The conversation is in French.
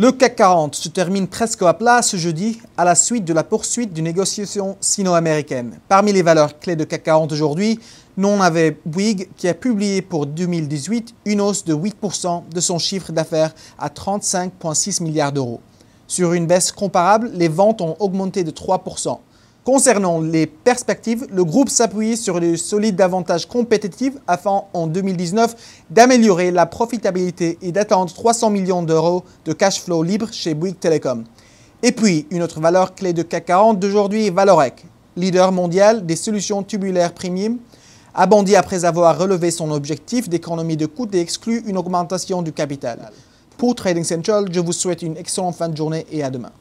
Le CAC 40 se termine presque à plat ce jeudi à la suite de la poursuite des négociation sino américaines Parmi les valeurs clés de CAC 40 aujourd'hui, nous on avait qui a publié pour 2018 une hausse de 8% de son chiffre d'affaires à 35,6 milliards d'euros. Sur une baisse comparable, les ventes ont augmenté de 3%. Concernant les perspectives, le groupe s'appuie sur des solides avantages compétitifs afin en 2019 d'améliorer la profitabilité et d'atteindre 300 millions d'euros de cash flow libre chez Bouygues Telecom. Et puis, une autre valeur clé de CAC 40 d'aujourd'hui est Valorec, leader mondial des solutions tubulaires premium, a bondi après avoir relevé son objectif d'économie de coûts et exclut une augmentation du capital. Pour Trading Central, je vous souhaite une excellente fin de journée et à demain.